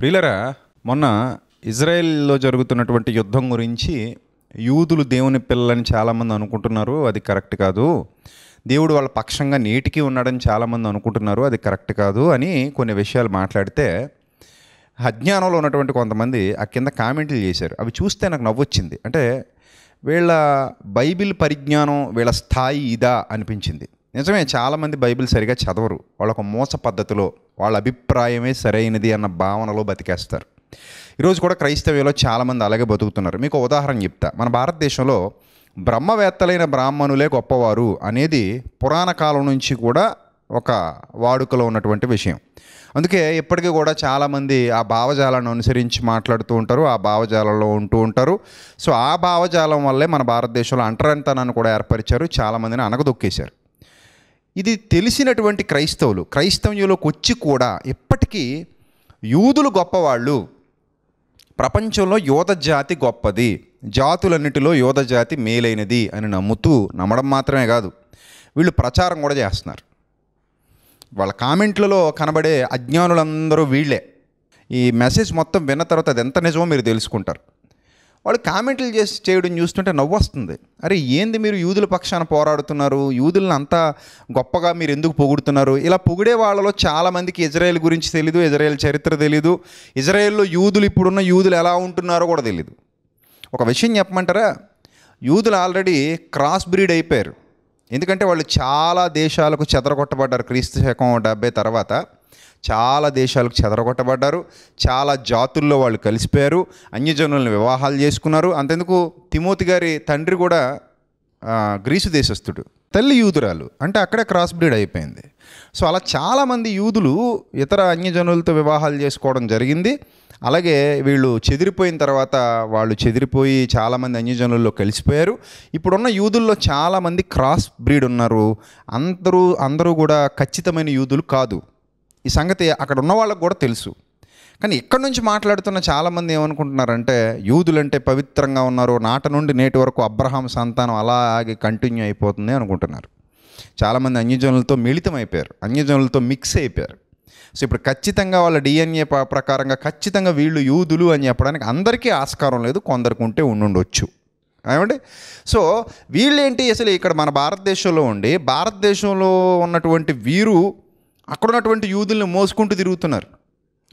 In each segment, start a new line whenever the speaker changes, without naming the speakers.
ప్రియులరా మొన్న ఇజ్రాయెల్లో జరుగుతున్నటువంటి యుద్ధం గురించి యూదులు దేవుని పిల్లలని చాలామంది అనుకుంటున్నారు అది కరెక్ట్ కాదు దేవుడు వాళ్ళ పక్షంగా నేటికి ఉన్నాడని చాలామంది అనుకుంటున్నారు అది కరెక్ట్ కాదు అని కొన్ని విషయాలు మాట్లాడితే అజ్ఞానంలో ఉన్నటువంటి కొంతమంది ఆ కింద కామెంట్లు చేశారు అవి చూస్తే నాకు నవ్వొచ్చింది అంటే వీళ్ళ బైబిల్ పరిజ్ఞానం వీళ్ళ స్థాయి ఇదా అనిపించింది నిజమే చాలామంది బైబిల్ సరిగా చదవరు వాళ్ళొక మోస పద్ధతిలో వాళ్ళ అభిప్రాయమే సరైనది అన్న భావనలో బతికేస్తారు ఈరోజు కూడా క్రైస్తవ్యంలో చాలామంది అలాగే బతుకుతున్నారు మీకు ఉదాహరణ చెప్తా మన భారతదేశంలో బ్రహ్మవేత్తలైన బ్రాహ్మణులే గొప్పవారు అనేది పురాణ కాలం నుంచి కూడా ఒక వాడుకలో ఉన్నటువంటి విషయం అందుకే ఇప్పటికీ కూడా చాలామంది ఆ భావజాలాన్ని అనుసరించి మాట్లాడుతూ ఉంటారు ఆ భావజాలంలో ఉంటూ ఉంటారు సో ఆ భావజాలం వల్లే మన భారతదేశంలో అంటరంతనాన్ని కూడా ఏర్పరిచారు చాలామందిని అనగదొక్కేశారు ఇది తెలిసినటువంటి క్రైస్తవులు క్రైస్తవ్యంలోకి వచ్చి కూడా ఇప్పటికీ యూదులు గొప్పవాళ్ళు ప్రపంచంలో యూత జాతి గొప్పది జాతులన్నిటిలో యోధ జాతి మేలైనది అని నమ్ముతూ నమ్మడం మాత్రమే కాదు వీళ్ళు ప్రచారం కూడా చేస్తున్నారు వాళ్ళ కామెంట్లలో కనబడే అజ్ఞానులందరూ వీళ్ళే ఈ మెసేజ్ మొత్తం విన్న తర్వాత అది ఎంత నిజమో మీరు తెలుసుకుంటారు వాళ్ళు కామెంట్లు చేసి చేయడం చూస్తుంటే నవ్వు వస్తుంది అరే ఏంది మీరు యూదుల పక్షాన పోరాడుతున్నారు యూదులను అంతా గొప్పగా మీరు ఎందుకు పొగుడుతున్నారు ఇలా పొగిడే వాళ్ళలో చాలామందికి ఇజ్రాయెల్ గురించి తెలీదు ఇజ్రాయెల్ చరిత్ర తెలీదు ఇజ్రాయెల్లో యూదులు ఇప్పుడున్న యూదులు ఎలా ఉంటున్నారో కూడా తెలీదు ఒక విషయం చెప్పమంటారా యూదులు ఆల్రెడీ క్రాస్ బ్రీడ్ అయిపోయారు ఎందుకంటే వాళ్ళు చాలా దేశాలకు చెదరగొట్టబడ్డారు క్రీస్తు శకం డెబ్బై తర్వాత చాలా దేశాలకు చెదరగొట్టబడ్డారు చాలా జాతుల్లో వాళ్ళు కలిసిపోయారు అన్యజనులను వివాహాలు చేసుకున్నారు అంతెందుకు తిమోతి గారి తండ్రి కూడా గ్రీసు దేశస్థుడు తల్లి యూదురాలు అంటే అక్కడే క్రాస్ బ్రీడ్ అయిపోయింది సో అలా చాలామంది యూదులు ఇతర అన్యజనులతో వివాహాలు చేసుకోవడం జరిగింది అలాగే వీళ్ళు చెదిరిపోయిన తర్వాత వాళ్ళు చెదిరిపోయి చాలామంది అన్యజనుల్లో కలిసిపోయారు ఇప్పుడున్న యూదుల్లో చాలామంది క్రాస్ బ్రీడ్ ఉన్నారు అందరూ అందరూ కూడా ఖచ్చితమైన యూదులు కాదు ఈ సంగతి అక్కడ ఉన్న వాళ్ళకు కూడా తెలుసు కానీ ఇక్కడ నుంచి మాట్లాడుతున్న చాలామంది ఏమనుకుంటున్నారంటే యూదులంటే పవిత్రంగా ఉన్నారు నాట నుండి నేటి వరకు అబ్రహాం సంతానం అలాగే కంటిన్యూ అయిపోతుంది అనుకుంటున్నారు చాలామంది అన్యజనులతో మిళితం అయిపోయారు అన్యజనులతో మిక్స్ అయిపోయారు సో ఇప్పుడు ఖచ్చితంగా వాళ్ళ డిఎన్ఏ ప్రకారంగా ఖచ్చితంగా వీళ్ళు యూదులు అని చెప్పడానికి అందరికీ ఆస్కారం లేదు కొందరికి ఉంటే ఉండుండొచ్చు ఏమండి సో వీళ్ళేంటి అసలు ఇక్కడ మన భారతదేశంలో ఉండి భారతదేశంలో ఉన్నటువంటి వీరు అక్కడ ఉన్నటువంటి యూదుల్ని మోసుకుంటూ తిరుగుతున్నారు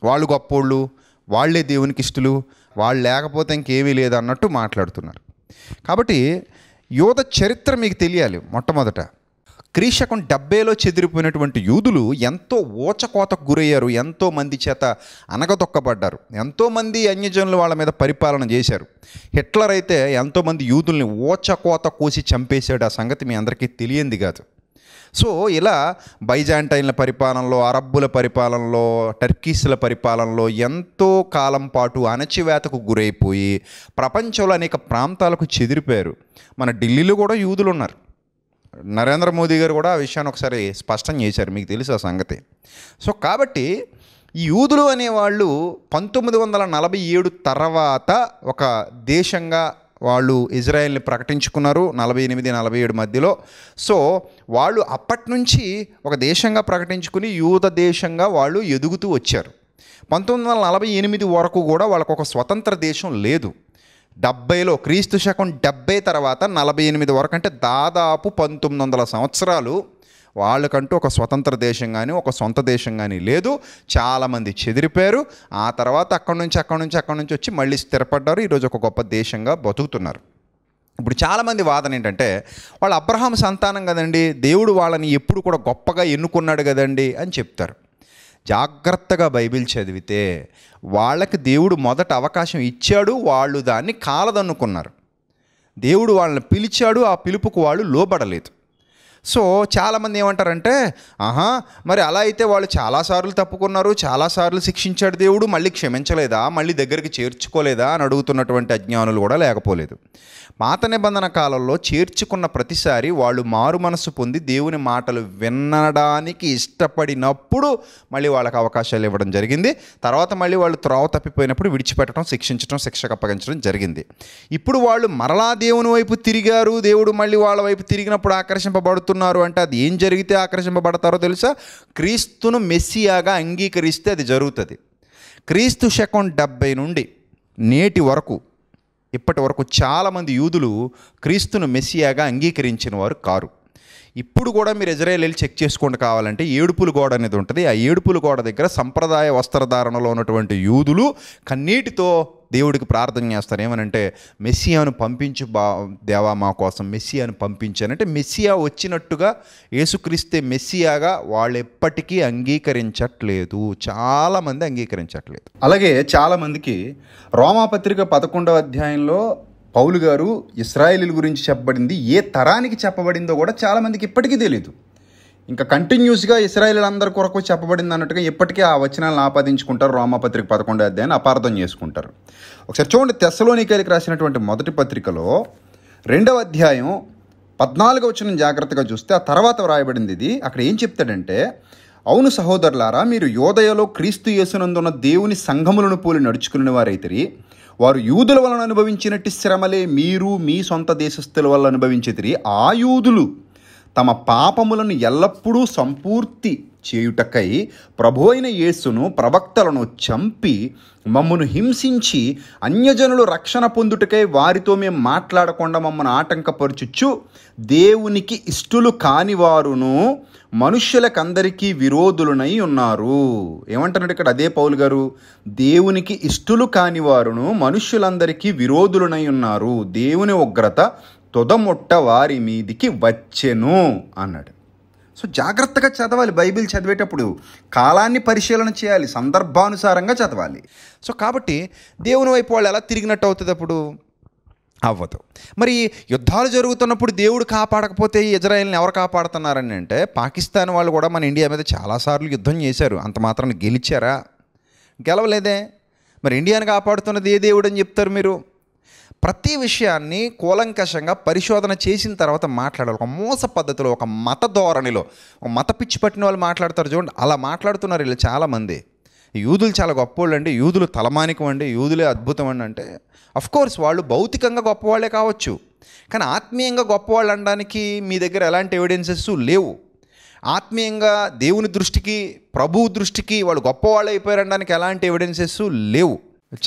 వాళ్ళు గొప్పోళ్ళు వాళ్ళే దేవునికి ఇష్టలు వాళ్ళు లేకపోతే ఇంకేమీ లేదన్నట్టు మాట్లాడుతున్నారు కాబట్టి యువత చరిత్ర మీకు తెలియాలి మొట్టమొదట క్రీశకం డెబ్బైలో చెదిరిపోయినటువంటి యూదులు ఎంతో ఓచకోతకు గురయ్యారు ఎంతో మంది చేత అనగదొక్కబడ్డారు ఎంతోమంది అన్యజనులు వాళ్ళ మీద పరిపాలన చేశారు హిట్లర్ అయితే ఎంతోమంది యూదుల్ని ఓచకోత కోసి చంపేశాడు ఆ సంగతి మీ అందరికీ తెలియంది కాదు సో ఇలా బైజాంటైన్ల పరిపాలనలో అరబ్బుల పరిపాలనలో టర్కీస్ల పరిపాలనలో ఎంతో కాలం పాటు అణచివేతకు గురైపోయి ప్రపంచంలో అనేక ప్రాంతాలకు చెదిరిపోయారు మన ఢిల్లీలో కూడా యూదులు ఉన్నారు నరేంద్ర మోదీ గారు కూడా ఆ విషయాన్ని ఒకసారి స్పష్టం చేశారు మీకు తెలుసు ఆ సంగతి సో కాబట్టి ఈ యూదులు అనేవాళ్ళు పంతొమ్మిది వందల నలభై ఏడు తర్వాత ఒక దేశంగా వాళ్ళు ఇజ్రాయెల్ని ప్రకటించుకున్నారు నలభై ఎనిమిది నలభై ఏడు మధ్యలో సో వాళ్ళు అప్పటి నుంచి ఒక దేశంగా ప్రకటించుకుని యూత దేశంగా వాళ్ళు ఎదుగుతూ వచ్చారు పంతొమ్మిది వందల నలభై ఎనిమిది వరకు కూడా వాళ్ళకు ఒక స్వతంత్ర దేశం లేదు డెబ్బైలో క్రీస్తు శకం డెబ్బై తర్వాత నలభై ఎనిమిది వరకు అంటే దాదాపు పంతొమ్మిది వందల సంవత్సరాలు వాళ్ళకంటూ ఒక స్వతంత్ర దేశం కానీ ఒక సొంత దేశం కానీ లేదు చాలామంది చెదిరిపోయారు ఆ తర్వాత అక్కడి నుంచి అక్కడి నుంచి అక్కడి నుంచి వచ్చి మళ్ళీ స్థిరపడ్డారు ఈరోజు ఒక గొప్ప దేశంగా బతుకుతున్నారు ఇప్పుడు చాలామంది వాదన ఏంటంటే వాళ్ళు అబ్రహాం సంతానం కదండి దేవుడు వాళ్ళని ఎప్పుడు కూడా గొప్పగా ఎన్నుకున్నాడు కదండి అని చెప్తారు జాగ్రత్తగా బైబిల్ చదివితే వాళ్ళకి దేవుడు మొదట అవకాశం ఇచ్చాడు వాళ్ళు దాన్ని కాలదన్నుకున్నారు దేవుడు వాళ్ళని పిలిచాడు ఆ పిలుపుకు వాళ్ళు లోబడలేదు సో చాలామంది ఏమంటారంటే ఆహా మరి అలా అయితే వాళ్ళు చాలాసార్లు తప్పుకున్నారు చాలాసార్లు శిక్షించాడు దేవుడు మళ్ళీ క్షమించలేదా మళ్ళీ దగ్గరికి చేర్చుకోలేదా అని అడుగుతున్నటువంటి అజ్ఞానులు కూడా లేకపోలేదు పాత నిబంధన కాలంలో చేర్చుకున్న ప్రతిసారి వాళ్ళు మారు మనసు పొంది దేవుని మాటలు వినడానికి ఇష్టపడినప్పుడు మళ్ళీ వాళ్ళకి అవకాశాలు ఇవ్వడం జరిగింది తర్వాత మళ్ళీ వాళ్ళు త్రోవ తప్పిపోయినప్పుడు విడిచిపెట్టడం శిక్షించడం శిక్షకు అప్పగించడం జరిగింది ఇప్పుడు వాళ్ళు మరలా దేవుని వైపు తిరిగారు దేవుడు మళ్ళీ వాళ్ళ వైపు తిరిగినప్పుడు ఆకర్షింపబడుతూ ఆకర్షిస్తున్నారు అంటే అది ఏం జరిగితే ఆకర్షింపబడతారో తెలుసా క్రీస్తును మెస్సియాగా అంగీకరిస్తే అది జరుగుతుంది క్రీస్తు శకం డెబ్బై నుండి నేటి వరకు ఇప్పటి వరకు చాలామంది యూదులు క్రీస్తును మెస్సియాగా అంగీకరించిన వారు కారు ఇప్పుడు కూడా మీరు ఇజ్రాయెల్ వెళ్ళి చెక్ చేసుకోండి కావాలంటే ఏడుపులు గోడ అనేది ఉంటుంది ఆ ఏడుపులు గోడ దగ్గర సంప్రదాయ వస్త్రధారణలో ఉన్నటువంటి యూదులు కన్నీటితో దేవుడికి ప్రార్థన చేస్తారు ఏమనంటే మెస్సియాను పంపించు బా దేవా మా కోసం మెస్సియాను పంపించానంటే మెస్సియా వచ్చినట్టుగా యేసుక్రీస్తే మెస్సియాగా వాళ్ళు ఎప్పటికీ అంగీకరించట్లేదు చాలామంది అంగీకరించట్లేదు అలాగే చాలామందికి రోమాపత్రిక పదకొండవ అధ్యాయంలో పౌలు గారు ఇస్రాయలీల గురించి చెప్పబడింది ఏ తరానికి చెప్పబడిందో కూడా చాలామందికి ఇప్పటికీ తెలియదు ఇంకా కంటిన్యూస్గా ఇస్రాయేల్ అందరి కొరకు చెప్పబడింది అన్నట్టుగా ఇప్పటికే ఆ వచనాలను ఆపాదించుకుంటారు రోమాపత్రిక పదకొండు అధ్యాయాన్ని అపార్థం చేసుకుంటారు ఒకసారి చూడండి తెస్సలోనికాయలకు రాసినటువంటి మొదటి పత్రికలో రెండవ అధ్యాయం పద్నాలుగు వచ్చిన జాగ్రత్తగా చూస్తే ఆ తర్వాత వ్రాయబడింది ఇది అక్కడ ఏం చెప్తాడంటే అవును సహోదరులారా మీరు యోదయలో క్రీస్తు యేసునందున్న దేవుని సంఘములను పోలి నడుచుకునే వారైతిరి వారు యూదుల వలన అనుభవించినట్టు శ్రమలే మీరు మీ సొంత దేశస్థుల వల్ల అనుభవించితిరి ఆ యూదులు తమ పాపములను ఎల్లప్పుడూ సంపూర్తి చేయుటకై ప్రభు అయిన యేసును ప్రవక్తలను చంపి మమ్మను హింసించి అన్యజనులు రక్షణ పొందుటకై వారితో మేము మాట్లాడకుండా మమ్మను ఆటంకపరచుచ్చు దేవునికి ఇష్టులు కానివారును మనుష్యులకందరికీ విరోధులనై ఉన్నారు ఏమంటున్నాడు ఇక్కడ అదే పౌల్ గారు దేవునికి ఇష్టులు కానివారును మనుష్యులందరికీ విరోధులనై ఉన్నారు దేవుని ఉగ్రత తొదముట్ట వారి మీదికి వచ్చెను అన్నాడు సో జాగ్రత్తగా చదవాలి బైబిల్ చదివేటప్పుడు కాలాన్ని పరిశీలన చేయాలి సందర్భానుసారంగా చదవాలి సో కాబట్టి దేవుని వైపు వాళ్ళు ఎలా తిరిగినట్టు అవుతుంది అప్పుడు అవ్వదు మరి యుద్ధాలు జరుగుతున్నప్పుడు దేవుడు కాపాడకపోతే ఇజ్రాయిల్ని ఎవరు కాపాడుతున్నారని అంటే పాకిస్తాన్ వాళ్ళు కూడా మన ఇండియా మీద చాలాసార్లు యుద్ధం చేశారు అంత మాత్రం గెలిచారా గెలవలేదే మరి ఇండియాని కాపాడుతున్నది ఏ దేవుడు అని చెప్తారు మీరు ప్రతి విషయాన్ని కూలంకషంగా పరిశోధన చేసిన తర్వాత మాట్లాడాలి ఒక మోస పద్ధతిలో ఒక మత ధోరణిలో ఒక మత పిచ్చి పట్టిన వాళ్ళు మాట్లాడతారు చూడండి అలా మాట్లాడుతున్నారు వీళ్ళు చాలామంది యూదులు చాలా గొప్పవాళ్ళు అండి యూదులు తలమానికం అండి యూదులే అద్భుతం అండి అంటే కోర్స్ వాళ్ళు భౌతికంగా గొప్పవాళ్ళే కావచ్చు కానీ ఆత్మీయంగా గొప్పవాళ్ళు అనడానికి మీ దగ్గర ఎలాంటి ఎవిడెన్సెస్ లేవు ఆత్మీయంగా దేవుని దృష్టికి ప్రభువు దృష్టికి వాళ్ళు గొప్పవాళ్ళు అనడానికి ఎలాంటి ఎవిడెన్సెస్ లేవు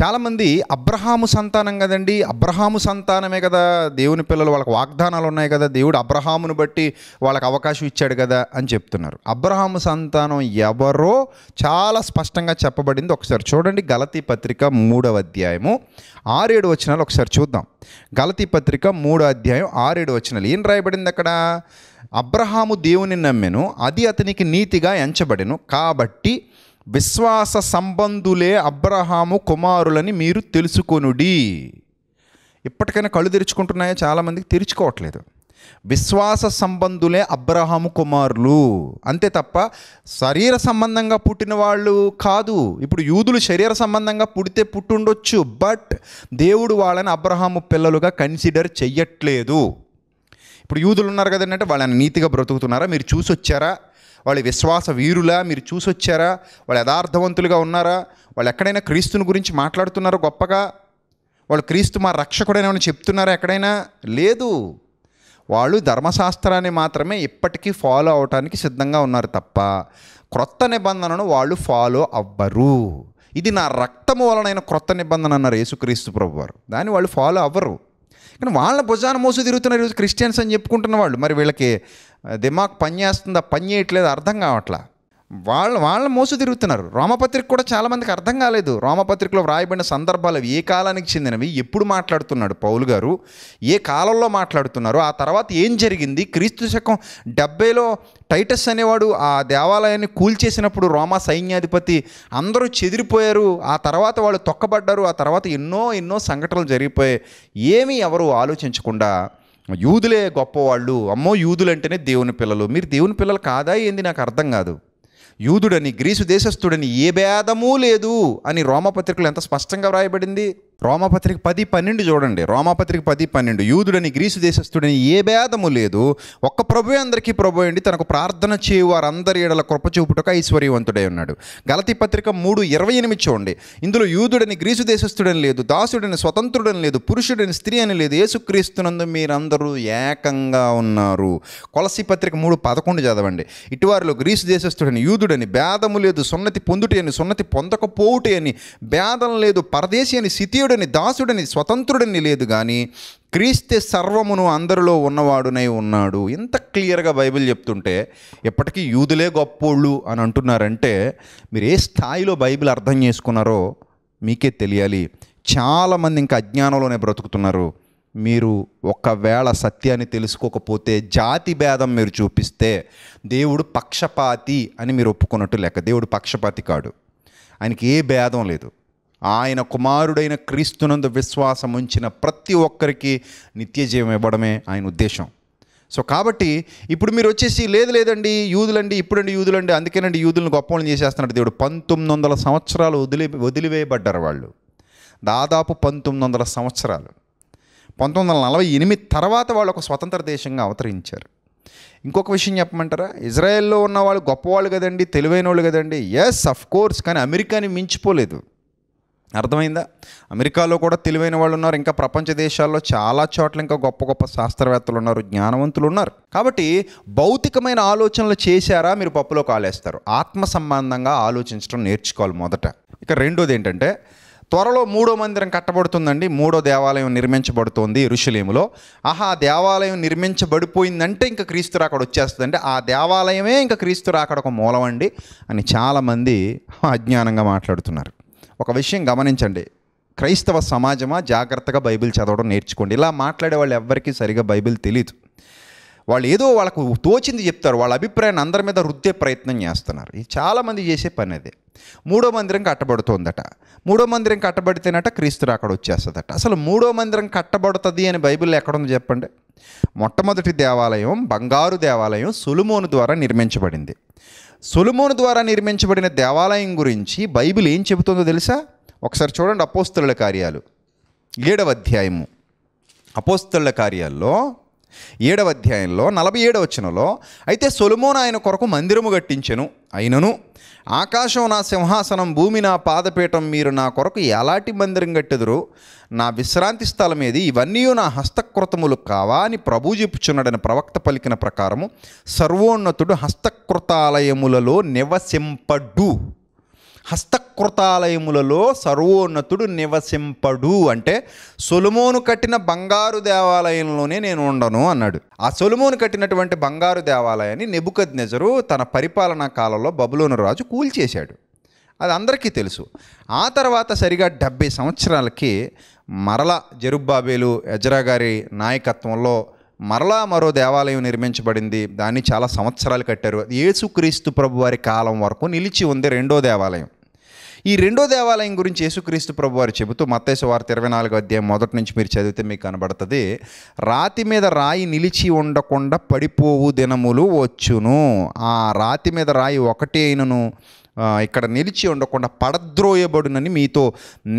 చాలామంది అబ్రహాము సంతానం కదండి అబ్రహాము సంతానమే కదా దేవుని పిల్లలు వాళ్ళకి వాగ్దానాలు ఉన్నాయి కదా దేవుడు అబ్రహామును బట్టి వాళ్ళకి అవకాశం ఇచ్చాడు కదా అని చెప్తున్నారు అబ్రహాము సంతానం ఎవరో చాలా స్పష్టంగా చెప్పబడింది ఒకసారి చూడండి గలతీ పత్రిక మూడవ అధ్యాయము ఆరేడు వచనాలు ఒకసారి చూద్దాం గలతీ పత్రిక మూడో అధ్యాయం ఆరేడు వచనాలు ఏం రాయబడింది అక్కడ అబ్రహాము దేవుని నమ్మెను అది అతనికి నీతిగా ఎంచబడెను కాబట్టి విశ్వాస సంబంధులే అబ్రహాము కుమారులని మీరు తెలుసుకొనుడి ఇప్పటికైనా కళ్ళు తెరుచుకుంటున్నాయో చాలామందికి తెరుచుకోవట్లేదు విశ్వాస సంబంధులే అబ్రహాము కుమారులు అంతే తప్ప శరీర సంబంధంగా పుట్టిన వాళ్ళు కాదు ఇప్పుడు యూదులు శరీర సంబంధంగా పుడితే పుట్టుండొచ్చు బట్ దేవుడు వాళ్ళని అబ్రహాము పిల్లలుగా కన్సిడర్ చెయ్యట్లేదు ఇప్పుడు యూదులు ఉన్నారు అంటే వాళ్ళని నీతిగా బ్రతుకుతున్నారా మీరు చూసొచ్చారా వాళ్ళ విశ్వాస వీరులా మీరు చూసొచ్చారా వాళ్ళు యథార్థవంతులుగా ఉన్నారా వాళ్ళు ఎక్కడైనా క్రీస్తుని గురించి మాట్లాడుతున్నారా గొప్పగా వాళ్ళు క్రీస్తు మా రక్షకుడైనా చెప్తున్నారా ఎక్కడైనా లేదు వాళ్ళు ధర్మశాస్త్రాన్ని మాత్రమే ఇప్పటికీ ఫాలో అవటానికి సిద్ధంగా ఉన్నారు తప్ప క్రొత్త నిబంధనను వాళ్ళు ఫాలో అవ్వరు ఇది నా రక్తము వలనైన క్రొత్త నిబంధన అన్నారు యేసుక్రీస్తు ప్రభు వారు దాన్ని వాళ్ళు ఫాలో అవ్వరు కానీ వాళ్ళ భుజాన మోసు తిరుగుతున్నారు క్రిస్టియన్స్ అని చెప్పుకుంటున్న వాళ్ళు మరి వీళ్ళకి దిమాగ్ పని చేస్తుందా పని చేయట్లేదు అర్థం కావట్లా వాళ్ళు వాళ్ళ మోసు తిరుగుతున్నారు రోమపత్రిక కూడా చాలామందికి అర్థం కాలేదు రోమపత్రికలో వ్రాయబడిన సందర్భాలు ఏ కాలానికి చెందినవి ఎప్పుడు మాట్లాడుతున్నాడు పౌలు గారు ఏ కాలంలో మాట్లాడుతున్నారు ఆ తర్వాత ఏం జరిగింది క్రీస్తు శకం డెబ్బైలో టైటస్ అనేవాడు ఆ దేవాలయాన్ని కూల్చేసినప్పుడు రోమా సైన్యాధిపతి అందరూ చెదిరిపోయారు ఆ తర్వాత వాళ్ళు తొక్కబడ్డారు ఆ తర్వాత ఎన్నో ఎన్నో సంఘటనలు జరిగిపోయాయి ఏమీ ఎవరు ఆలోచించకుండా యూదులే గొప్పవాళ్ళు అమ్మో యూదులంటేనే దేవుని పిల్లలు మీరు దేవుని పిల్లలు కాదా ఏంది నాకు అర్థం కాదు యూదుడని గ్రీసు దేశస్థుడని ఏ భేదమూ లేదు అని రోమపత్రికలు ఎంత స్పష్టంగా వ్రాయబడింది రోమపత్రిక పది పన్నెండు చూడండి రోమపత్రిక పది పన్నెండు యూదుడని గ్రీసు దేశస్థుడని ఏ భేదము లేదు ఒక్క ప్రభు అందరికీ ప్రభు అండి తనకు ప్రార్థన చేయు వారందరి ఏడల కృప చూపుటకు ఐశ్వర్యవంతుడై ఉన్నాడు గలతి పత్రిక మూడు ఇరవై ఎనిమిది చూడండి ఇందులో యూదుడని గ్రీసు దేశస్థుడని లేదు దాసుడని స్వతంత్రుడని లేదు పురుషుడని స్త్రీ అని లేదు యేసుక్రీస్తునందు మీరందరూ ఏకంగా ఉన్నారు కొలసి పత్రిక మూడు పదకొండు చదవండి ఇటువారిలో గ్రీసు దేశస్థుడని యూదుడని భేదము లేదు సున్నతి పొందుటే అని సున్నతి పొందకపోవుటే అని భేదం లేదు పరదేశి అని స్థితి విధేయుడిని దాసుడని స్వతంత్రుడని లేదు కానీ క్రీస్తే సర్వమును అందరిలో ఉన్నవాడునై ఉన్నాడు ఇంత క్లియర్గా బైబిల్ చెప్తుంటే ఎప్పటికీ యూదులే గొప్పోళ్ళు అని అంటున్నారంటే మీరు ఏ స్థాయిలో బైబిల్ అర్థం చేసుకున్నారో మీకే తెలియాలి చాలామంది ఇంకా అజ్ఞానంలోనే బ్రతుకుతున్నారు మీరు ఒకవేళ సత్యాన్ని తెలుసుకోకపోతే జాతి భేదం మీరు చూపిస్తే దేవుడు పక్షపాతి అని మీరు ఒప్పుకున్నట్టు లెక్క దేవుడు పక్షపాతి కాడు ఆయనకి ఏ భేదం లేదు ఆయన కుమారుడైన క్రీస్తునందు విశ్వాసం ఉంచిన ప్రతి ఒక్కరికి నిత్య జీవం ఇవ్వడమే ఆయన ఉద్దేశం సో కాబట్టి ఇప్పుడు మీరు వచ్చేసి లేదు లేదండి యూదులండి ఇప్పుడండి యూదులండి అందుకేనండి యూదులను గొప్పలను చేసేస్తున్నాడు దేవుడు పంతొమ్మిది వందల సంవత్సరాలు వదిలి వదిలివేయబడ్డారు వాళ్ళు దాదాపు పంతొమ్మిది వందల సంవత్సరాలు పంతొమ్మిది వందల నలభై ఎనిమిది తర్వాత వాళ్ళు ఒక స్వతంత్ర దేశంగా అవతరించారు ఇంకొక విషయం చెప్పమంటారా ఇజ్రాయెల్లో ఉన్నవాళ్ళు గొప్పవాళ్ళు కదండి తెలివైన వాళ్ళు కదండి ఎస్ అఫ్ కోర్స్ కానీ అమెరికాని మించిపోలేదు అర్థమైందా అమెరికాలో కూడా తెలివైన వాళ్ళు ఉన్నారు ఇంకా ప్రపంచ దేశాల్లో చాలా చోట్ల ఇంకా గొప్ప గొప్ప శాస్త్రవేత్తలు ఉన్నారు జ్ఞానవంతులు ఉన్నారు కాబట్టి భౌతికమైన ఆలోచనలు చేశారా మీరు పప్పులో కాలేస్తారు ఆత్మ సంబంధంగా ఆలోచించడం నేర్చుకోవాలి మొదట ఇక రెండోది ఏంటంటే త్వరలో మూడో మందిరం కట్టబడుతుందండి మూడో దేవాలయం నిర్మించబడుతుంది ఋషులేములో ఆహా ఆ దేవాలయం నిర్మించబడిపోయిందంటే ఇంకా క్రీస్తు రాకడ వచ్చేస్తుందండి ఆ దేవాలయమే ఇంకా క్రీస్తు రాకడ ఒక మూలమండి అని చాలామంది అజ్ఞానంగా మాట్లాడుతున్నారు ఒక విషయం గమనించండి క్రైస్తవ సమాజమా జాగ్రత్తగా బైబిల్ చదవడం నేర్చుకోండి ఇలా మాట్లాడే వాళ్ళు ఎవ్వరికీ సరిగా బైబిల్ తెలియదు వాళ్ళు ఏదో వాళ్ళకు తోచింది చెప్తారు వాళ్ళ అభిప్రాయాన్ని అందరి మీద రుద్దే ప్రయత్నం చేస్తున్నారు ఇది చాలామంది చేసే పని అదే మూడో మందిరం కట్టబడుతోందట మూడో మందిరం కట్టబడితేనట క్రీస్తు అక్కడ వచ్చేస్తుందట అసలు మూడో మందిరం కట్టబడుతుంది అని బైబిల్ ఎక్కడుందో చెప్పండి మొట్టమొదటి దేవాలయం బంగారు దేవాలయం సులుమోను ద్వారా నిర్మించబడింది సొలుమోను ద్వారా నిర్మించబడిన దేవాలయం గురించి బైబిల్ ఏం చెబుతుందో తెలుసా ఒకసారి చూడండి అపోస్తుల కార్యాలు ఏడవ అధ్యాయము అపోస్తుల కార్యాల్లో ఏడవ అధ్యాయంలో నలభై ఏడవ వచనంలో అయితే సొలుమోన్ ఆయన కొరకు మందిరము కట్టించెను అయినను ఆకాశం నా సింహాసనం భూమి నా పాదపీఠం మీరు నా కొరకు ఎలాంటి మందిరం కట్టెదురు నా విశ్రాంతి స్థలం ఏది ఇవన్నీ నా హస్తకృతములు కావా అని ప్రభు చెప్పుచున్నాడని ప్రవక్త పలికిన ప్రకారము సర్వోన్నతుడు హస్తకృతాలయములలో నివసింపడ్డు హస్తకృతాలయములలో సర్వోన్నతుడు నివసింపడు అంటే సొలుమోను కట్టిన బంగారు దేవాలయంలోనే నేను ఉండను అన్నాడు ఆ సొలుమోను కట్టినటువంటి బంగారు దేవాలయాన్ని నెబుకద్ నెజరు తన పరిపాలనా కాలంలో బబులోను రాజు కూల్చేశాడు అది అందరికీ తెలుసు ఆ తర్వాత సరిగా డెబ్బై సంవత్సరాలకి మరల జరుబ్బాబేలు ఎజరా గారి నాయకత్వంలో మరలా మరో దేవాలయం నిర్మించబడింది దాన్ని చాలా సంవత్సరాలు కట్టారు యేసుక్రీస్తు ప్రభు వారి కాలం వరకు నిలిచి ఉంది రెండో దేవాలయం ఈ రెండో దేవాలయం గురించి యేసుక్రీస్తు ప్రభు వారు చెబుతూ మత్తేసు వారి ఇరవై నాలుగో అధ్యాయం మొదటి నుంచి మీరు చదివితే మీకు కనబడుతుంది రాతి మీద రాయి నిలిచి ఉండకుండా పడిపోవు దినములు వచ్చును ఆ రాతి మీద రాయి ఒకటి అయినను ఇక్కడ నిలిచి ఉండకుండా పడద్రోయబడునని మీతో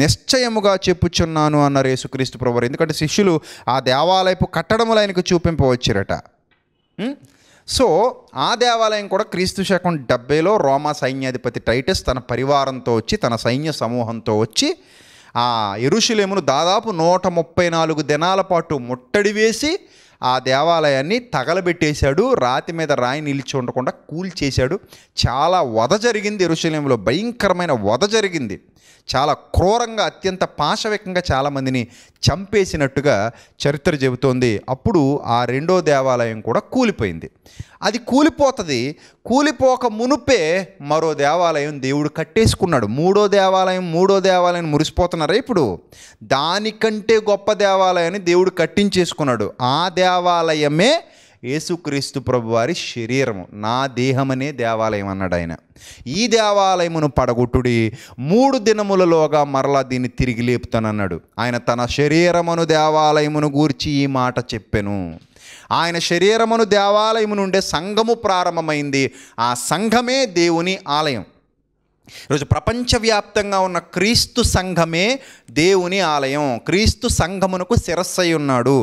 నిశ్చయముగా చెప్పుచున్నాను అన్నారు యేసుక్రీస్తు ప్రభువారు ఎందుకంటే శిష్యులు ఆ దేవాలయపు కట్టడములు ఆయనకు చూపింపవచ్చారట సో ఆ దేవాలయం కూడా క్రీస్తు శకం డెబ్బైలో రోమా సైన్యాధిపతి టైటస్ తన పరివారంతో వచ్చి తన సైన్య సమూహంతో వచ్చి ఆ ఎరుషులేమును దాదాపు నూట ముప్పై నాలుగు దినాల పాటు ముట్టడి వేసి ఆ దేవాలయాన్ని తగలబెట్టేశాడు రాతి మీద రాయి నిలిచి ఉండకుండా చేశాడు చాలా వధ జరిగింది ఎరుశల్యంలో భయంకరమైన వధ జరిగింది చాలా క్రూరంగా అత్యంత పాశవికంగా చాలామందిని చంపేసినట్టుగా చరిత్ర చెబుతోంది అప్పుడు ఆ రెండో దేవాలయం కూడా కూలిపోయింది అది కూలిపోతుంది కూలిపోక మునుపే మరో దేవాలయం దేవుడు కట్టేసుకున్నాడు మూడో దేవాలయం మూడో దేవాలయం మురిసిపోతున్నారా ఇప్పుడు దానికంటే గొప్ప దేవాలయాన్ని దేవుడు కట్టించేసుకున్నాడు ఆ దేవ దేవాలయమే యేసుక్రీస్తు ప్రభు వారి శరీరము నా దేహమనే దేవాలయం అన్నాడు ఆయన ఈ దేవాలయమును పడగొట్టుడి మూడు దినములలోగా మరలా దీన్ని తిరిగి లేపుతానన్నాడు ఆయన తన శరీరమును దేవాలయమును గూర్చి ఈ మాట చెప్పెను ఆయన శరీరమును దేవాలయము నుండే సంఘము ప్రారంభమైంది ఆ సంఘమే దేవుని ఆలయం ఈరోజు ప్రపంచవ్యాప్తంగా ఉన్న క్రీస్తు సంఘమే దేవుని ఆలయం క్రీస్తు సంఘమునకు శిరస్సై ఉన్నాడు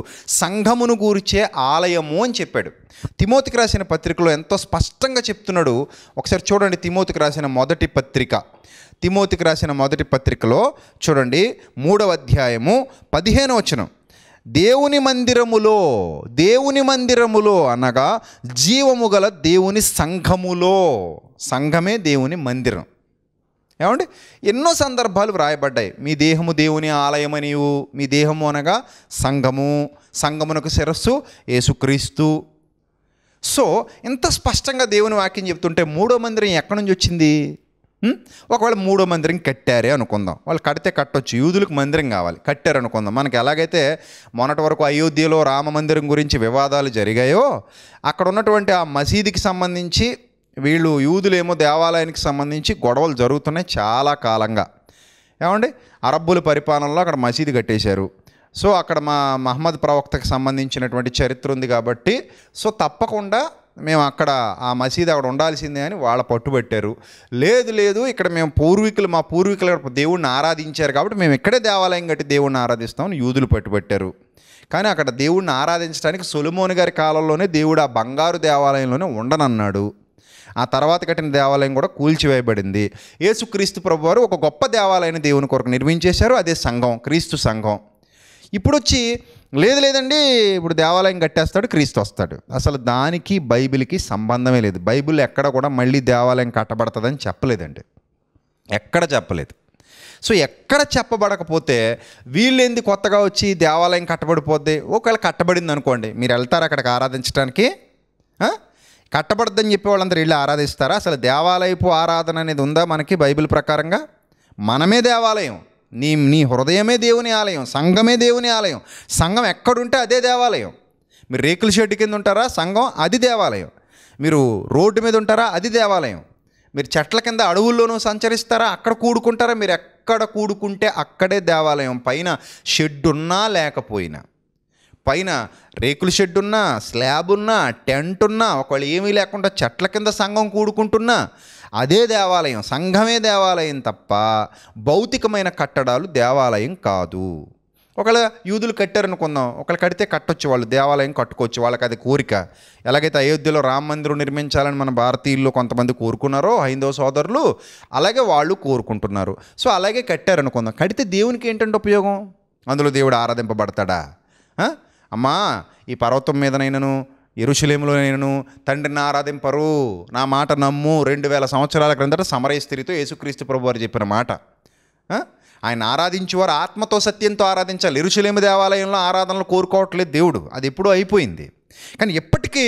సంఘమును గూర్చే ఆలయము అని చెప్పాడు తిమోతికి రాసిన పత్రికలో ఎంతో స్పష్టంగా చెప్తున్నాడు ఒకసారి చూడండి తిమోతికి రాసిన మొదటి పత్రిక తిమోతికి రాసిన మొదటి పత్రికలో చూడండి మూడవ అధ్యాయము పదిహేను వచనం దేవుని మందిరములో దేవుని మందిరములో అనగా జీవము గల దేవుని సంఘములో సంఘమే దేవుని మందిరం ఏమండి ఎన్నో సందర్భాలు వ్రాయబడ్డాయి మీ దేహము దేవుని ఆలయమనియు మీ దేహము అనగా సంఘము సంఘమునకు శిరస్సు యేసుక్రీస్తు సో ఇంత స్పష్టంగా దేవుని వాక్యం చెప్తుంటే మూడో మందిరం ఎక్కడి నుంచి వచ్చింది ఒకవేళ మూడో మందిరం కట్టారే అనుకుందాం వాళ్ళు కడితే కట్టొచ్చు యూదులకు మందిరం కావాలి కట్టారు అనుకుందాం మనకి ఎలాగైతే మొన్నటి వరకు అయోధ్యలో రామ మందిరం గురించి వివాదాలు జరిగాయో అక్కడ ఉన్నటువంటి ఆ మసీదుకి సంబంధించి వీళ్ళు యూదులేమో దేవాలయానికి సంబంధించి గొడవలు జరుగుతున్నాయి చాలా కాలంగా ఏమండి అరబ్బుల పరిపాలనలో అక్కడ మసీదు కట్టేశారు సో అక్కడ మా మహమ్మద్ ప్రవక్తకు సంబంధించినటువంటి చరిత్ర ఉంది కాబట్టి సో తప్పకుండా మేము అక్కడ ఆ మసీదు అక్కడ ఉండాల్సిందే అని వాళ్ళ పట్టుబట్టారు లేదు లేదు ఇక్కడ మేము పూర్వీకులు మా పూర్వీకులు దేవుణ్ణి ఆరాధించారు కాబట్టి మేము ఇక్కడే దేవాలయం కట్టి దేవుణ్ణి ఆరాధిస్తామని యూదులు పట్టుబట్టారు కానీ అక్కడ దేవుణ్ణి ఆరాధించడానికి సొలుమోని గారి కాలంలోనే దేవుడు ఆ బంగారు దేవాలయంలోనే ఉండనన్నాడు ఆ తర్వాత కట్టిన దేవాలయం కూడా కూల్చివేయబడింది యేసుక్రీస్తు ప్రభు వారు ఒక గొప్ప దేవాలయాన్ని దేవుని కొరకు నిర్మించేశారు అదే సంఘం క్రీస్తు సంఘం ఇప్పుడు వచ్చి లేదు లేదండి ఇప్పుడు దేవాలయం కట్టేస్తాడు క్రీస్తు వస్తాడు అసలు దానికి బైబిల్కి సంబంధమే లేదు బైబిల్ ఎక్కడ కూడా మళ్ళీ దేవాలయం కట్టబడుతుందని చెప్పలేదండి ఎక్కడ చెప్పలేదు సో ఎక్కడ చెప్పబడకపోతే వీళ్ళేంది కొత్తగా వచ్చి దేవాలయం కట్టబడిపోద్ది ఒకవేళ కట్టబడింది అనుకోండి మీరు వెళ్తారు అక్కడికి ఆరాధించడానికి కట్టబడద్దని చెప్పి వాళ్ళందరూ వెళ్ళి ఆరాధిస్తారా అసలు దేవాలయపు ఆరాధన అనేది ఉందా మనకి బైబిల్ ప్రకారంగా మనమే దేవాలయం నీ నీ హృదయమే దేవుని ఆలయం సంఘమే దేవుని ఆలయం సంఘం ఎక్కడుంటే అదే దేవాలయం మీరు రేకుల షెడ్ కింద ఉంటారా సంఘం అది దేవాలయం మీరు రోడ్డు మీద ఉంటారా అది దేవాలయం మీరు చెట్ల కింద అడవుల్లోనూ సంచరిస్తారా అక్కడ కూడుకుంటారా మీరు ఎక్కడ కూడుకుంటే అక్కడే దేవాలయం పైన షెడ్ ఉన్నా లేకపోయినా పైన రేకుల షెడ్ ఉన్నా స్లాబ్ ఉన్నా టెంట్ ఉన్నా ఒకవేళ ఏమీ లేకుండా చెట్ల కింద సంఘం కూడుకుంటున్నా అదే దేవాలయం సంఘమే దేవాలయం తప్ప భౌతికమైన కట్టడాలు దేవాలయం కాదు ఒకళ్ళ యూదులు కట్టారనుకుందాం ఒకళ్ళు కడితే కట్టొచ్చు వాళ్ళు దేవాలయం కట్టుకోవచ్చు వాళ్ళకి అది కోరిక ఎలాగైతే అయోధ్యలో రామ మందిరం నిర్మించాలని మన భారతీయులు కొంతమంది కోరుకున్నారో హైందవ సోదరులు అలాగే వాళ్ళు కోరుకుంటున్నారు సో అలాగే కట్టారనుకుందాం కడితే దేవునికి ఏంటంటే ఉపయోగం అందులో దేవుడు ఆరాధింపబడతాడా అమ్మా ఈ పర్వతం మీదనైనను ఎరుశలేములోనైనను తండ్రిని ఆరాధింపరు నా మాట నమ్ము రెండు వేల సంవత్సరాల క్రిందట సమరయ స్త్రీతో యేసుక్రీస్తు ప్రభు వారు చెప్పిన మాట ఆయన ఆరాధించేవారు ఆత్మతో సత్యంతో ఆరాధించాలి ఎరుశలేము దేవాలయంలో ఆరాధనలు కోరుకోవట్లేదు దేవుడు అది ఎప్పుడూ అయిపోయింది కానీ ఎప్పటికీ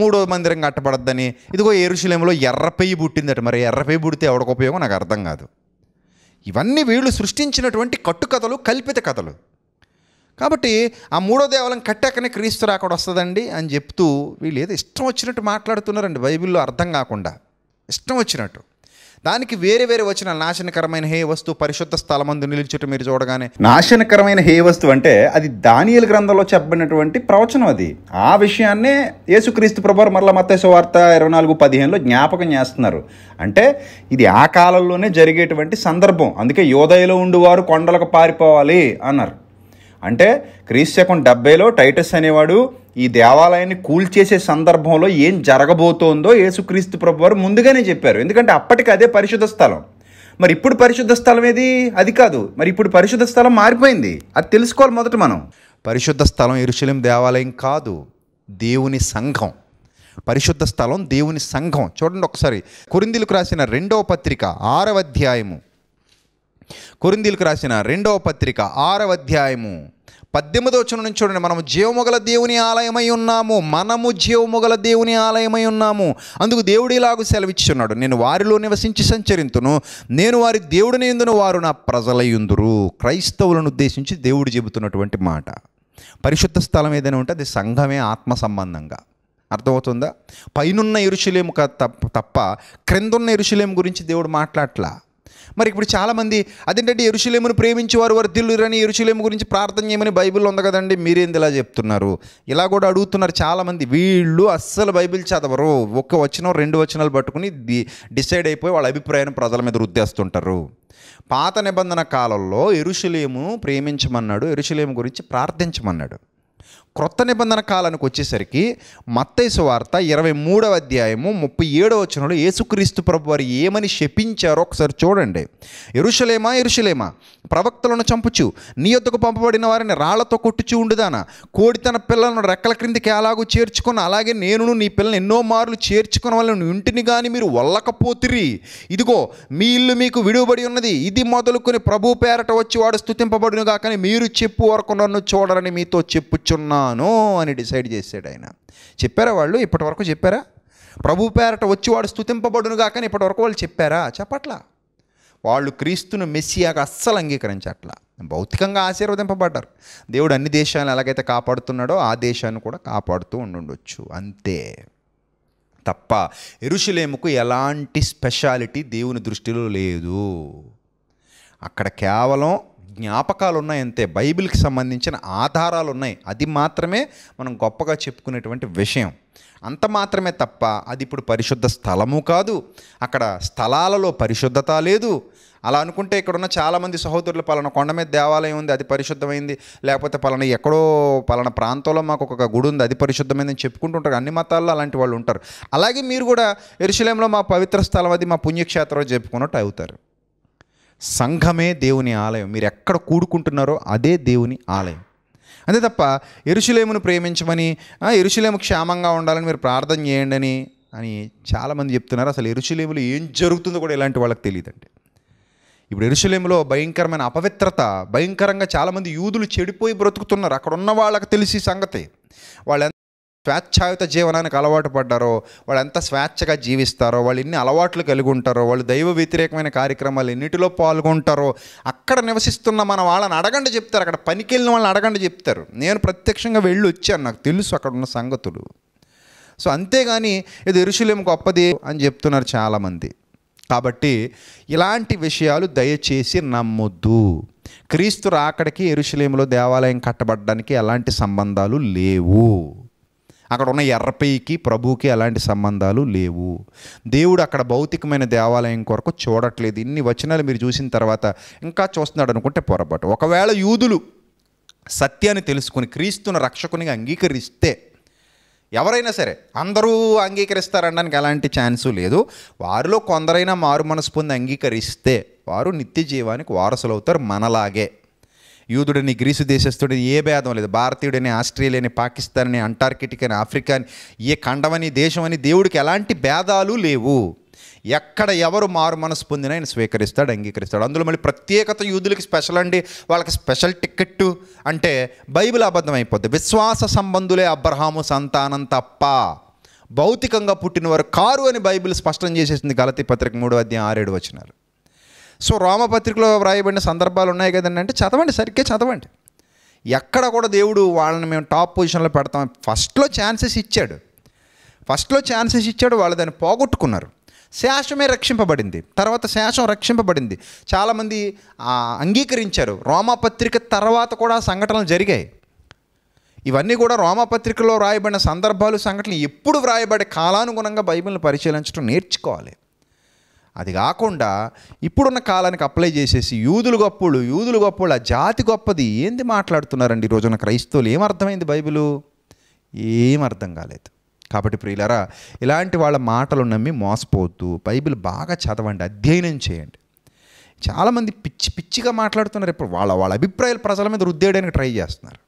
మూడో మందిరం కట్టబడద్దని ఇదిగో ఎరుశలేములో ఎర్రపెయ్యి పుట్టిందట మరి ఎర్రపెయ్యి పుడితే ఎవడకు ఉపయోగం నాకు అర్థం కాదు ఇవన్నీ వీళ్ళు సృష్టించినటువంటి కట్టుకథలు కల్పిత కథలు కాబట్టి ఆ మూడో దేవాలయం కట్టాకనే క్రీస్తు రాకడ వస్తుందండి అని చెప్తూ వీళ్ళు ఏదో ఇష్టం వచ్చినట్టు మాట్లాడుతున్నారండి బైబిల్లో అర్థం కాకుండా ఇష్టం వచ్చినట్టు దానికి వేరే వేరే వచ్చిన నాశనకరమైన హే వస్తువు పరిశుద్ధ స్థలమందు నిలిచుట మీరు చూడగానే నాశనకరమైన హే వస్తువు అంటే అది దానియల గ్రంథంలో చెప్పబడినటువంటి ప్రవచనం అది ఆ విషయాన్నే యేసుక్రీస్తు ప్రభు మరల మత్స్య వార్త ఇరవై నాలుగు పదిహేనులో జ్ఞాపకం చేస్తున్నారు అంటే ఇది ఆ కాలంలోనే జరిగేటువంటి సందర్భం అందుకే యోదయలో వారు కొండలకు పారిపోవాలి అన్నారు అంటే క్రీస్తకం డెబ్బైలో టైటస్ అనేవాడు ఈ దేవాలయాన్ని కూల్చేసే సందర్భంలో ఏం జరగబోతోందో యేసుక్రీస్తు ప్రభు వారు ముందుగానే చెప్పారు ఎందుకంటే అప్పటికి అదే పరిశుద్ధ స్థలం మరి ఇప్పుడు పరిశుద్ధ స్థలం ఏది అది కాదు మరి ఇప్పుడు పరిశుద్ధ స్థలం మారిపోయింది అది తెలుసుకోవాలి మొదట మనం పరిశుద్ధ స్థలం ఇరుశలిం దేవాలయం కాదు దేవుని సంఘం పరిశుద్ధ స్థలం దేవుని సంఘం చూడండి ఒకసారి కురిందిలకు రాసిన రెండవ పత్రిక ఆరవ అధ్యాయము కొరిందీలకు రాసిన రెండవ పత్రిక ఆరవ అధ్యాయము పద్దెనిమిదో చిన్న నుంచి చూడండి మనము జీవముగల దేవుని ఆలయమై ఉన్నాము మనము జీవముగల దేవుని ఆలయమై ఉన్నాము అందుకు దేవుడు ఇలాగూ సెలవిచ్చున్నాడు నేను వారిలో నివసించి సంచరింతును నేను వారి దేవుడిని ఎందును వారు నా ప్రజలయ్యుందురు క్రైస్తవులను ఉద్దేశించి దేవుడు చెబుతున్నటువంటి మాట పరిశుద్ధ స్థలం ఏదైనా ఉంటే అది సంఘమే ఆత్మ సంబంధంగా అర్థమవుతుందా పైనున్న ఇరుషులేము తప్ప క్రిందున్న ఇరుషులేము గురించి దేవుడు మాట్లాడట్లా మరి ఇప్పుడు చాలామంది అదేంటంటే ఎరుషులేమును ప్రేమించేవారు వర్ధిల్లురని ఎరుశులేము గురించి ప్రార్థన చేయమని బైబిల్ ఉంది కదండి మీరేంది ఇలా చెప్తున్నారు ఇలా కూడా అడుగుతున్నారు చాలామంది వీళ్ళు అస్సలు బైబిల్ చదవరు ఒక్క వచనం రెండు వచనాలు పట్టుకుని డిసైడ్ అయిపోయి వాళ్ళ అభిప్రాయం ప్రజల మీద రుద్దేస్తుంటారు పాత నిబంధన కాలంలో ఎరుషులేము ప్రేమించమన్నాడు ఎరుషులేము గురించి ప్రార్థించమన్నాడు క్రొత్త నిబంధన కాలానికి వచ్చేసరికి మత్తైసు వార్త ఇరవై మూడవ అధ్యాయము ముప్పై ఏడవ వచనంలో యేసుక్రీస్తు ప్రభు వారు ఏమని శపించారో ఒకసారి చూడండి ఎరుషలేమా ఎరుషలేమా ప్రవక్తలను చంపుచు నీ యొద్దకు పంపబడిన వారిని రాళ్లతో కొట్టుచు ఉండుదానా కోడి తన పిల్లలను రెక్కల క్రిందికి ఎలాగో చేర్చుకుని అలాగే నేను నీ పిల్లలను ఎన్నో మార్లు చేర్చుకున్న వాళ్ళని ఇంటిని కానీ మీరు వల్లకపోతిరి ఇదిగో మీ ఇల్లు మీకు విడువబడి ఉన్నది ఇది మొదలుకొని ప్రభు పేరట వచ్చి వాడు స్థుతింపబడిన కాకని మీరు చెప్పు వరకు నన్ను చూడరని మీతో చెప్పుచున్నా చేస్తాను అని డిసైడ్ చేశాడు ఆయన చెప్పారా వాళ్ళు ఇప్పటివరకు చెప్పారా ప్రభు పేరట వచ్చి వాడు స్థుతింపబడును కాక ఇప్పటివరకు వాళ్ళు చెప్పారా చెప్పట్లా వాళ్ళు క్రీస్తును అక అస్సలు అంగీకరించట్లా భౌతికంగా ఆశీర్వదింపబడ్డారు దేవుడు అన్ని దేశాలను ఎలాగైతే కాపాడుతున్నాడో ఆ దేశాన్ని కూడా కాపాడుతూ ఉండుండొచ్చు అంతే తప్ప ఎరుషులేముకు ఎలాంటి స్పెషాలిటీ దేవుని దృష్టిలో లేదు అక్కడ కేవలం జ్ఞాపకాలు ఉన్నాయి అంతే బైబిల్కి సంబంధించిన ఆధారాలు ఉన్నాయి అది మాత్రమే మనం గొప్పగా చెప్పుకునేటువంటి విషయం అంత మాత్రమే తప్ప అది ఇప్పుడు పరిశుద్ధ స్థలము కాదు అక్కడ స్థలాలలో పరిశుద్ధత లేదు అలా అనుకుంటే ఇక్కడ ఉన్న చాలామంది సహోదరులు పలాన కొండ మీద దేవాలయం ఉంది అది పరిశుద్ధమైంది లేకపోతే పలానా ఎక్కడో పలానా ప్రాంతంలో మాకు ఒక గుడి ఉంది అది పరిశుద్ధమైందని చెప్పుకుంటుంటారు అన్ని మతాల్లో అలాంటి వాళ్ళు ఉంటారు అలాగే మీరు కూడా ఎరుశలేంలో మా పవిత్ర స్థలం అది మా పుణ్యక్షేత్రం చెప్పుకున్నట్టు అవుతారు సంఘమే దేవుని ఆలయం మీరు ఎక్కడ కూడుకుంటున్నారో అదే దేవుని ఆలయం అంతే తప్ప ఎరుశులేమును ప్రేమించమని ఎరుశులేము క్షేమంగా ఉండాలని మీరు ప్రార్థన చేయండి అని అని చాలామంది చెప్తున్నారు అసలు ఎరుశులేములు ఏం జరుగుతుందో కూడా ఇలాంటి వాళ్ళకి తెలియదండి ఇప్పుడు ఎరుశులేములో భయంకరమైన అపవిత్రత భయంకరంగా చాలామంది యూదులు చెడిపోయి బ్రతుకుతున్నారు అక్కడ ఉన్న వాళ్ళకి తెలిసి సంగతి వాళ్ళు స్వేచ్ఛాయుత జీవనానికి అలవాటు పడ్డారో వాళ్ళు ఎంత స్వేచ్ఛగా జీవిస్తారో వాళ్ళు ఎన్ని అలవాట్లు కలిగి ఉంటారో వాళ్ళు దైవ వ్యతిరేకమైన కార్యక్రమాలు ఎన్నిటిలో పాల్గొంటారో అక్కడ నివసిస్తున్న మన వాళ్ళని అడగండి చెప్తారు అక్కడ పనికి వెళ్ళిన వాళ్ళని అడగండి చెప్తారు నేను ప్రత్యక్షంగా వెళ్ళి వచ్చాను నాకు తెలుసు అక్కడ ఉన్న సంగతులు సో అంతేగాని ఇది ఇరుషులేం గొప్పది అని చెప్తున్నారు చాలామంది కాబట్టి ఇలాంటి విషయాలు దయచేసి నమ్మొద్దు క్రీస్తు రాకడికి ఎరుశలేములో దేవాలయం కట్టబడడానికి ఎలాంటి సంబంధాలు లేవు అక్కడ ఉన్న ఎర్రపైకి ప్రభుకి అలాంటి సంబంధాలు లేవు దేవుడు అక్కడ భౌతికమైన దేవాలయం కొరకు చూడట్లేదు ఇన్ని వచనాలు మీరు చూసిన తర్వాత ఇంకా చూస్తున్నాడు అనుకుంటే పొరపాటు ఒకవేళ యూదులు సత్యాన్ని తెలుసుకుని క్రీస్తును రక్షకుని అంగీకరిస్తే ఎవరైనా సరే అందరూ అంగీకరిస్తారనడానికి ఎలాంటి ఛాన్సు లేదు వారిలో కొందరైనా మారు మనసు పొంది అంగీకరిస్తే వారు నిత్య జీవానికి వారసులవుతారు మనలాగే యూదుడని గ్రీసు దేశస్తుడని ఏ భేదం లేదు భారతీయుడని ఆస్ట్రేలియాని పాకిస్తాన్ అని అంటార్కిటిక్ అని ఆఫ్రికా అని ఏ ఖండమని దేశం అని దేవుడికి ఎలాంటి భేదాలు లేవు ఎక్కడ ఎవరు మారు మనసు పొందినా ఆయన స్వీకరిస్తాడు అంగీకరిస్తాడు అందులో మళ్ళీ ప్రత్యేకత యూదులకి స్పెషల్ అండి వాళ్ళకి స్పెషల్ టికెట్టు అంటే బైబిల్ అబద్ధం అయిపోద్ది విశ్వాస సంబంధులే అబ్రహాము సంతానం తప్ప భౌతికంగా పుట్టినవారు కారు అని బైబిల్ స్పష్టం చేసేసింది గలతి పత్రిక మూడో అధ్యాయం ఆరేడు వచ్చినారు సో రోమపత్రికలో వ్రాయబడిన సందర్భాలు ఉన్నాయి కదండి అంటే చదవండి సరిగ్గా చదవండి ఎక్కడ కూడా దేవుడు వాళ్ళని మేము టాప్ పొజిషన్లో పెడతాం ఫస్ట్లో ఛాన్సెస్ ఇచ్చాడు ఫస్ట్లో ఛాన్సెస్ ఇచ్చాడు వాళ్ళు దాన్ని పోగొట్టుకున్నారు శాసమే రక్షింపబడింది తర్వాత శాసం రక్షింపబడింది చాలామంది అంగీకరించారు రోమపత్రిక తర్వాత కూడా సంఘటనలు జరిగాయి ఇవన్నీ కూడా రోమపత్రికలో రాయబడిన సందర్భాలు సంఘటనలు ఎప్పుడు వ్రాయబడే కాలానుగుణంగా బైబిల్ని పరిశీలించడం నేర్చుకోవాలి అది కాకుండా ఇప్పుడున్న కాలానికి అప్లై చేసేసి యూదులు గొప్పలు యూదులు గొప్పలు ఆ జాతి గొప్పది ఏంది మాట్లాడుతున్నారండి ఈ రోజున క్రైస్తవులు ఏమర్థమైంది బైబిలు ఏం అర్థం కాలేదు కాబట్టి ప్రియులరా ఇలాంటి వాళ్ళ మాటలు నమ్మి మోసపోవద్దు బైబిల్ బాగా చదవండి అధ్యయనం చేయండి చాలామంది పిచ్చి పిచ్చిగా మాట్లాడుతున్నారు ఇప్పుడు వాళ్ళ వాళ్ళ అభిప్రాయాలు ప్రజల మీద రుద్దేయడానికి ట్రై చేస్తున్నారు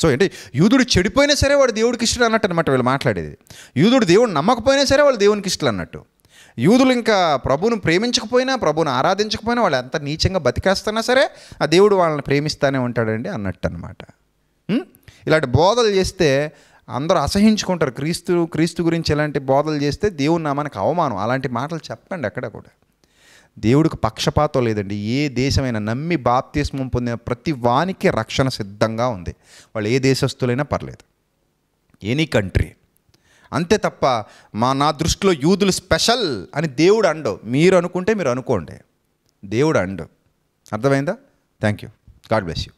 సో ఏంటి యూదుడు చెడిపోయినా సరే వాడు దేవుడికి ఇష్టడు అన్నట్టు అనమాట వీళ్ళు మాట్లాడేది యూదుడు దేవుడు నమ్మకపోయినా సరే వాళ్ళు దేవునికి ఇష్టలు అన్నట్టు యూదులు ఇంకా ప్రభువును ప్రేమించకపోయినా ప్రభువును ఆరాధించకపోయినా వాళ్ళు ఎంత నీచంగా బతికేస్తున్నా సరే ఆ దేవుడు వాళ్ళని ప్రేమిస్తానే ఉంటాడండి అన్నట్టు అనమాట ఇలాంటి బోధలు చేస్తే అందరూ అసహించుకుంటారు క్రీస్తు క్రీస్తు గురించి ఇలాంటి బోధలు చేస్తే నా మనకు అవమానం అలాంటి మాటలు చెప్పండి ఎక్కడ కూడా దేవుడికి పక్షపాతం లేదండి ఏ దేశమైనా నమ్మి బాప్తిస్మం పొందిన ప్రతి వానికి రక్షణ సిద్ధంగా ఉంది వాళ్ళు ఏ దేశస్తులైనా పర్లేదు ఎనీ కంట్రీ అంతే తప్ప మా నా దృష్టిలో యూదులు స్పెషల్ అని దేవుడు అండు మీరు అనుకుంటే మీరు అనుకోండి దేవుడు అండు అర్థమైందా thank you God bless you